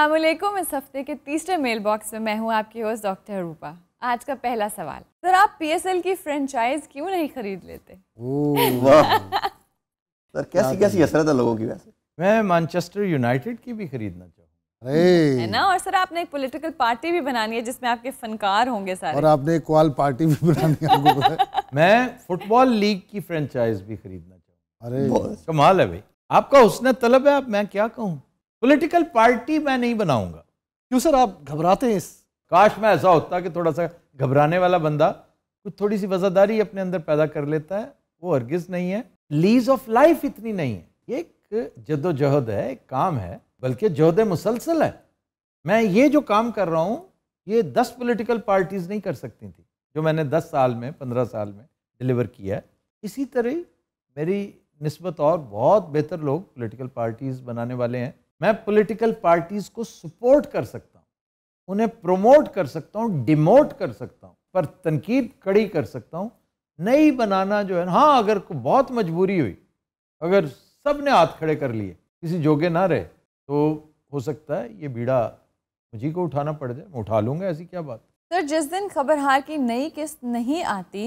असलकुम इस हफ्ते के तीसरे मेल बॉक्स में मैं हूँ आपकी होस्ट डॉक्टर रूपा आज का पहला सवाल सर आप पीएसएल की फ्रेंचाइज क्यों नहीं खरीद लेते सर कैसी कैसी असरत है तो लोगों की वैसे मैं मानचेस्टर यूनाइटेड की भी खरीदना चाहूँ है ना और सर आपने एक पॉलिटिकल पार्टी भी बनानी है जिसमें आपके फनकार होंगे सारे और आपने एक क्वाल पार्टी भी बनानी है मैं फुटबॉल लीग की फ्रेंचाइज भी खरीदना चाहूँ अरे कमाल है भाई आपका उसने तलब है आप मैं क्या कहूँ पॉलिटिकल पार्टी मैं नहीं बनाऊंगा क्यों सर आप घबराते हैं इस काश में ऐसा होता कि थोड़ा सा घबराने वाला बंदा कुछ थोड़ी सी वजादारी अपने अंदर पैदा कर लेता है वो अर्गिज़ नहीं है लीज ऑफ लाइफ इतनी नहीं है ये एक जदोजहद है एक काम है बल्कि जहद मुसलसल है मैं ये जो काम कर रहा हूँ ये दस पोलिटिकल पार्टीज़ नहीं कर सकती थी जो मैंने दस साल में पंद्रह साल में डिलीवर किया है इसी तरह मेरी नस्बत और बहुत बेहतर लोग पोलिटिकल पार्टीज़ बनाने वाले हैं मैं पॉलिटिकल पार्टीज को सपोर्ट कर सकता हूँ उन्हें प्रमोट कर सकता हूँ डिमोट कर सकता हूँ पर तनकीद कड़ी कर सकता हूँ नई बनाना जो है हाँ अगर बहुत मजबूरी हुई अगर सब ने हाथ खड़े कर लिए किसी जोगे ना रहे तो हो सकता है ये बीड़ा मुझे को उठाना पड़ जाए मैं उठा लूँगा ऐसी क्या बात सर जिस दिन खबर हार की नई किस्त नहीं आती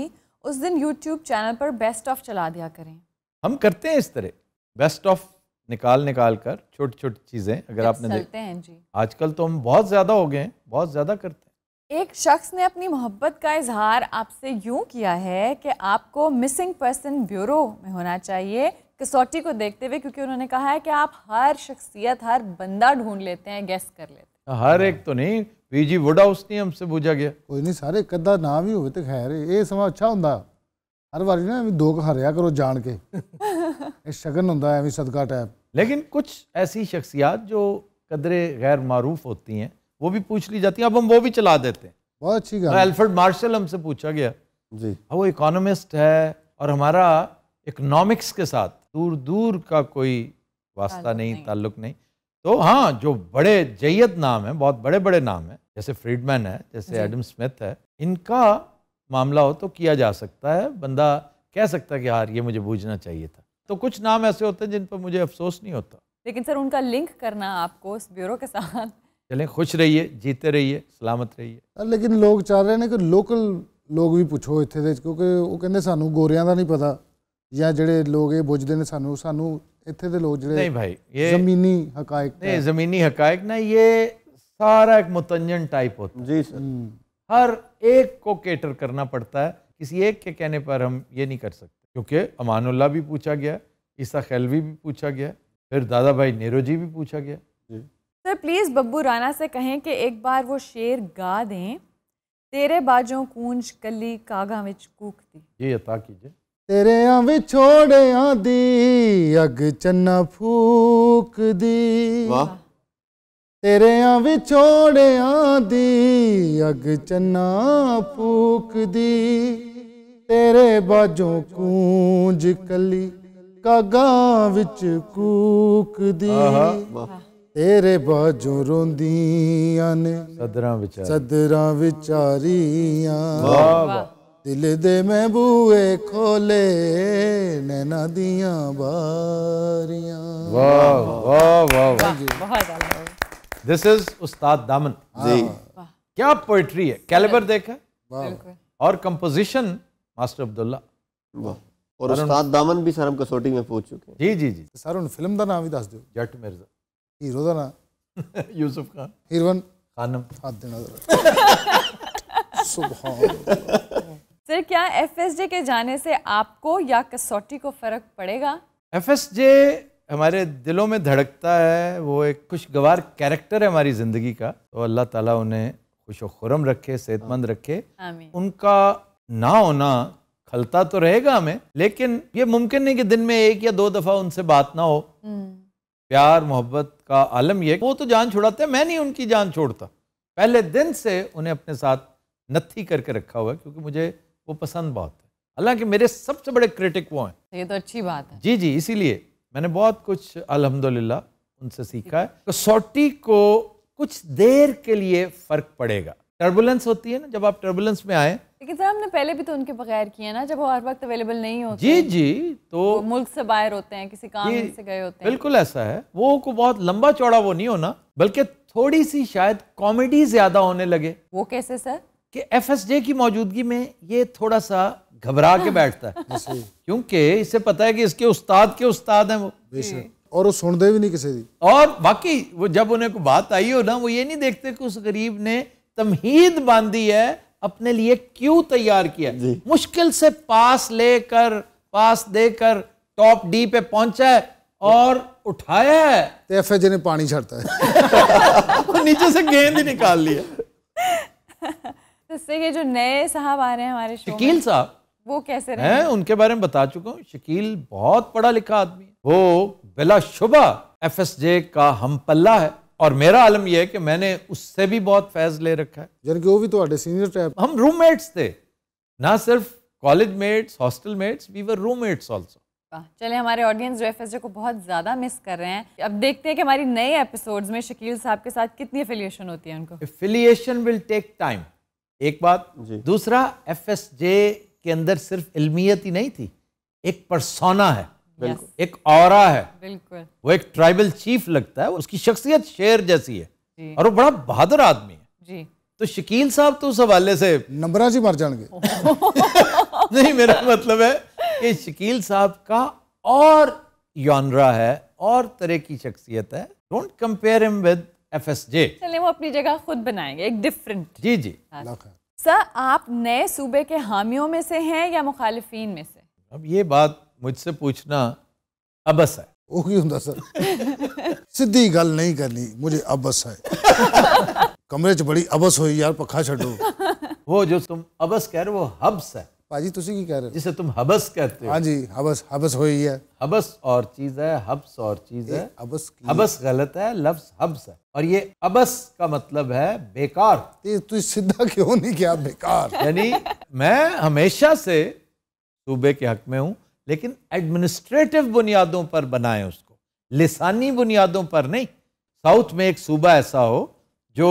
उस दिन यूट्यूब चैनल पर बेस्ट ऑफ चला दिया करें हम करते हैं इस तरह बेस्ट ऑफ निकाल निकाल कर छोटी छोटी चीज़ें अगर आपने देखते हैं जी आजकल तो हम बहुत ज़्यादा हो गए हैं बहुत ज़्यादा करते हैं एक शख्स ने अपनी मोहब्बत का इजहार आपसे यूं किया है कि आपको मिसिंग पर्सन ब्यूरो में होना चाहिए कसौटी को देखते हुए क्योंकि उन्होंने कहा है कि आप हर शख्सियत हर बंदा ढूंढ लेते हैं गेस कर लेते हैं हाँ, हर एक तो नहीं पीजी वुड हाउस नहीं हमसे पूछा गया कोई नहीं सारे कदा नाम ही होते तो खैर ये समा अच्छा ਹੁੰਦਾ हर बार ना ਐਵੇਂ ਦੋਖ ਹਰਿਆ ਕਰੋ ਜਾਣ ਕੇ ਇਹ ਸ਼ਗਨ ਹੁੰਦਾ ਐਵੇਂ लेकिन कुछ ऐसी शख्सियात जो कदरे गैर मरूफ होती हैं वो भी पूछ ली जाती हैं अब हम वो भी चला देते हैं बहुत अच्छी तो एल्फर्ड मार्शल हमसे पूछा गया जी वो इकोनॉमिस्ट है और हमारा इकोनॉमिक्स के साथ दूर दूर का कोई वास्ता नहीं, नहीं ताल्लुक नहीं तो हाँ जो बड़े जैयत नाम है बहुत बड़े बड़े नाम है जैसे फ्रीडमैन है जैसे एडम स्मिथ है इनका मामला हो तो किया जा सकता है बंदा कह सकता है कि यार ये मुझे बूझना चाहिए था तो कुछ नाम ऐसे होते हैं जिन पर मुझे अफसोस नहीं होता लेकिन सर उनका लिंक करना आपको उस ब्यूरो के साथ चलें खुश रहिए जीते रहिए सलामत रहिए लेकिन लोग चाह रहे हैं कि लोकल लोग भी पूछो इतने ਦੇ ਕਿਉਂਕਿ ਉਹ ਕਹਿੰਦੇ ਸਾਨੂੰ ਗੋਰਿਆਂ ਦਾ ਨਹੀਂ ਪਤਾ ਜਾਂ ਜਿਹੜੇ ਲੋਕ ਇਹ ਬੁੱਝਦੇ ਨੇ ਸਾਨੂੰ ਸਾਨੂੰ ਇੱਥੇ ਦੇ ਲੋਕ ਜਿਹੜੇ ਨਹੀਂ ਭਾਈ ਇਹ ਜ਼ਮੀਨੀ ਹਕਾਇਕ ਨਹੀਂ ਜ਼ਮੀਨੀ ਹਕਾਇਕ ਨਾ ਇਹ ਸਾਰਾ ਇੱਕ ਮੁਤੰਜਨ ਟਾਈਪ ਹੁੰਦਾ ਜੀ हर एक को केटर करना पड़ता है किसी एक के कहने पर हम ये नहीं कर सकते क्योंकि अमानुल्ला भी पूछा गया ईसा खैलवी भी पूछा गया फिर दादा भाई नेहरू जी भी पूछा गया सर प्लीज़ बब्बू राना से कहें कि एक बार वो शेर गा दें तेरे बाजों कूंज कली कागा विच कूकती ये अता कीजिए ਤੇਰਿਆਂ ਵਿੱਚ ਛੋੜਿਆਂ ਦੀ ਅਗ ਚੰਨਾ ਫੂਕ ਦੀ ਵਾਹ ਤੇਰਿਆਂ ਵਿਛੋੜਿਆਂ ਦੀ ਅਗ ਚੰਨਾ ਫੂਕਦੀ ਤੇਰੇ ਬਾਜੋਂ ਕੂੰਜ ਕਲੀ ਕਾਗਾ ਵਿੱਚ ਕੂਕਦੀ ਤੇਰੇ ਬਾਜੋਂ ਰੋਂਦੀਆਂ ਨੇ ਸਦਰਾਂ ਵਿਚਾਰੀ ਸਦਰਾਂ ਵਿਚਾਰੀਆਂ ਵਾਹ ਵਾਹ ਦਿਲ ਦੇ ਮੈਂ ਬੂਏ ਖੋਲੇ ਨੈਣਾ ਦੀਆਂ ਬਾਰੀਆਂ ਵਾਹ ਵਾਹ ਵਾਹ ਵਾਹ ਬਹੁਤ this is Ustad Daman ji ah. क्या पोइट्री है कैलिबर देखा और कंपोजिशन मास्टर अब्दुल्ला और उस्ताद दामन भी सरम कसौटी में पहुंच चुके हैं जी जी जी सर उन फिल्म का नाम भी दस ਦਿਓ जट मिर्जा हीरो का नाम यूसुफ खान ਹੀਰਵਨ खानम हाथ देना ਜ਼ਰਾ ਸੁਭਾਨ सर क्या एफएसजे के जाने से आपको या कसौटी को फर्क पड़ेगा एफएसजे हमारे दिलों में धड़कता है वो एक खुशगवार कैरेक्टर है हमारी ज़िंदगी का तो अल्लाह ताला उन्हें खुश खुरम रखे सेहतमंद हाँ। रखे उनका ना होना खलता तो रहेगा हमें लेकिन ये मुमकिन नहीं कि दिन में एक या दो दफ़ा उनसे बात ना हो हम्म। प्यार मोहब्बत का आलम ये वो तो जान छुड़ाते हैं मैं नहीं उनकी जान छोड़ता पहले दिन से उन्हें अपने साथ नत्थी करके रखा हुआ है क्योंकि मुझे वो पसंद बहुत है हालांकि मेरे सबसे बड़े क्रिटिक वो हैं ये तो अच्छी बात है जी जी इसीलिए मैंने बहुत कुछ अलहमदुल्ला उनसे सीखा है कसौटी तो को कुछ देर के लिए फ़र्क पड़ेगा टर्बुलेंस होती है ना जब आप टर्बुलेंस में आए लेकिन सर हमने पहले भी तो उनके बगैर किया ना जब वो हर वक्त अवेलेबल नहीं होते जी जी तो मुल्क से बाहर होते हैं किसी काम से गए होते हैं बिल्कुल ऐसा है वो को बहुत लंबा चौड़ा वो नहीं होना बल्कि थोड़ी सी शायद कॉमेडी ज्यादा होने लगे वो कैसे सर कि एफ की मौजूदगी में ये थोड़ा सा घबरा के हाँ। बैठता है क्योंकि इसे पता है कि इसके उस्ताद के उस्ताद हैं वो और वो सुनते भी नहीं किसी की और बाकी वो जब उन्हें को बात आई हो ना वो ये नहीं देखते कि उस गरीब ने तमहीद बांधी है अपने लिए क्यों तैयार किया मुश्किल से पास लेकर पास देकर टॉप डी पे पहुंचा है और उठाया है तो एफ ने पानी छड़ता है और नीचे से गेंद ही निकाल लिया तो इससे के जो नए साहब आ रहे हैं हमारे शकील साहब वो कैसे रहे हैं उनके बारे में बता चुका हूँ शकील बहुत पढ़ा लिखा आदमी वो बिला शुबा एफ एस जे का हम पल्ला है और मेरा आलम यह है कि मैंने उससे भी बहुत फैज ले रखा है कि वो भी तो सीनियर टाइप हम रूममेट्स थे ना सिर्फ college mates hostel mates we were roommates also चले हमारे ऑडियंस जो एफ को बहुत ज़्यादा मिस कर रहे हैं अब देखते हैं कि हमारी नए एपिसोड्स में शकील साहब के साथ कितनी एफिलिएशन होती है उनको एफिलिएशन विल टेक टाइम एक बात दूसरा एफ एस जे के अंदर सिर्फ इल्मियत ही नहीं थी एक परसोना है एक और है वो एक ट्राइबल चीफ लगता है उसकी शख्सियत शेर जैसी है और वो बड़ा बहादुर आदमी है जी तो शकील साहब तो उस हवाले से नंबरा जी मर जाएंगे नहीं मेरा मतलब है कि शकील साहब का और यौनरा है और तरह की शख्सियत है don't compare him with F S J चले वो अपनी जगह खुद बनाएंगे एक डिफरेंट जी जी हाँ। सर आप नए सूबे के हामियों में से हैं या मुखालफी में से अब ये बात मुझसे पूछना अबस है सर सीधी गल नहीं करनी मुझे अबस है कमरे च बड़ी अबस हुई यार पखा छो वो जो तुम अबस कह रहे हो वो हब्स है पाजी तुसी की कह रहे हो जिसे तुम हबस कहते हो हाँ जी हबस हबस हो ही है हबस और चीज है हब्स और चीज है हबस हबस गलत है लफ्ज हब्स है और ये अबस का मतलब है बेकार तू सीधा क्यों नहीं किया बेकार यानी मैं हमेशा से सूबे के हक में हूं लेकिन एडमिनिस्ट्रेटिव बुनियादों पर बनाए उसको लिसानी बुनियादों पर नहीं साउथ में एक सूबा ऐसा हो जो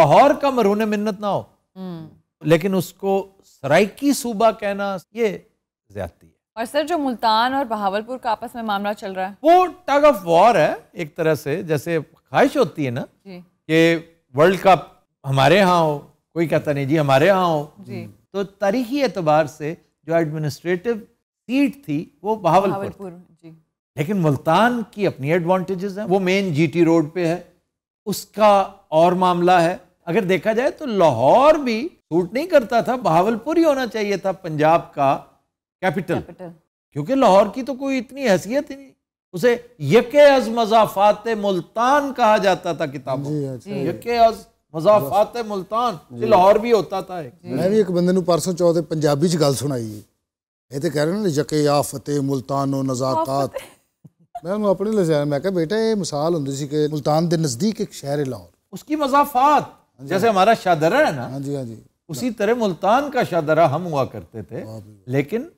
लाहौर का मरहून मिन्नत ना हो हम्म। लेकिन उसको सराइकी सूबा कहना ये ज्यादा है और सर जो मुल्तान और बहावलपुर का आपस में मामला चल रहा है वो टग ऑफ वॉर है एक तरह से जैसे ख्वाहिश होती है ना कि वर्ल्ड कप हमारे यहाँ हो कोई कहता नहीं जी हमारे यहाँ हो जी। तो तारीखी एतबार से जो एडमिनिस्ट्रेटिव सीट थी वो बहावलपुर लेकिन मुल्तान की अपनी एडवांटेजेस हैं वो मेन जीटी रोड पे है उसका और मामला है अगर देखा जाए तो लाहौर भी सूट नहीं करता था बहावलपुर ही होना चाहिए था पंजाब का कैपिटल क्योंकि लाहौर की तो कोई इतनी हैसियत ही नहीं उसे यके अज मजाफात मुल्तान कहा जाता था किताब अच्छा, यके अज मजाफात मुल्तान लाहौर भी होता था मैं भी एक बंद परसों चौथे पंजाबी गल सुनाई ये तो कह रहे ना यके या फतेह मुल्तानो नजाकत मैं अपने ले जाया मैं बेटा ये मिसाल होंगी सी मुल्तान के नज़दीक एक शहर है लाहौर उसकी मजाफात हाँ जैसे हाँ हमारा शादर है ना हाँ जी हाँ जी उसी तरह मुल्तान का शाहदरा हम हुआ करते थे लेकिन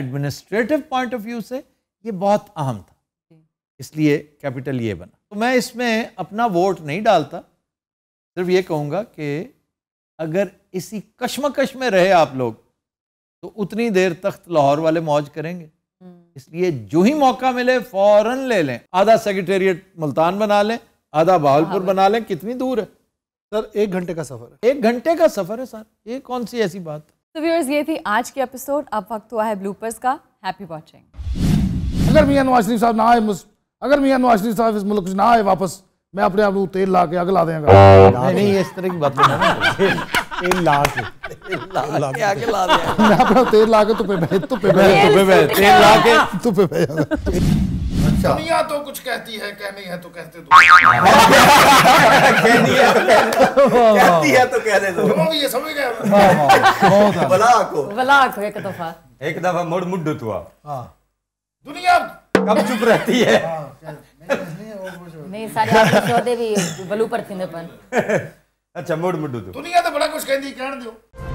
एडमिनिस्ट्रेटिव पॉइंट ऑफ व्यू से ये बहुत अहम था इसलिए कैपिटल ये बना तो मैं इसमें अपना वोट नहीं डालता सिर्फ ये कहूँगा कि अगर इसी कश्मकश में रहे आप लोग तो उतनी देर तख्त लाहौर वाले मौज करेंगे हम्म। इसलिए जो ही मौका मिले फौरन ले लें आधा सेक्रेटेरिएट मुल्तान बना लें आधा बहालपुर बना लें कितनी दूर है सर एक घंटे का सफर है एक घंटे का सफर है सर ये कौन सी ऐसी बात तो व्यूअर्स ये थी आज की एपिसोड अब वक्त हुआ है ब्लूपर्स का हैप्पी वॉचिंग अगर मियाँ नवाज शरीफ साहब ना आए मुझ अगर मियाँ नवाज शरीफ साहब इस मुल्क ना आए वापस मैं अपने आप को तेल ला के अगला देंगे नहीं नहीं इस तरह की बात नहीं तेल ला के मैं अपना तेल ला के तुपे बह तुपे बह तुपे बह तेल ला के तुपे बह अच्छा। दुनिया तो कुछ कहती है कह नहीं है तो कहते दो तो कहती है तो कहती है तो कहने दो हम ये समझ गए बलाक अच्छा। हो बलाक हो एक दफा एक दफा मुड़ मुड़ तुआ हाँ। दुनिया कब चुप रहती है हाँ, नहीं सारे सौदे भी बलू पर थिंदे पन अच्छा मुड़ मुड़ दुनिया तो बड़ा कुछ कहती कहन दो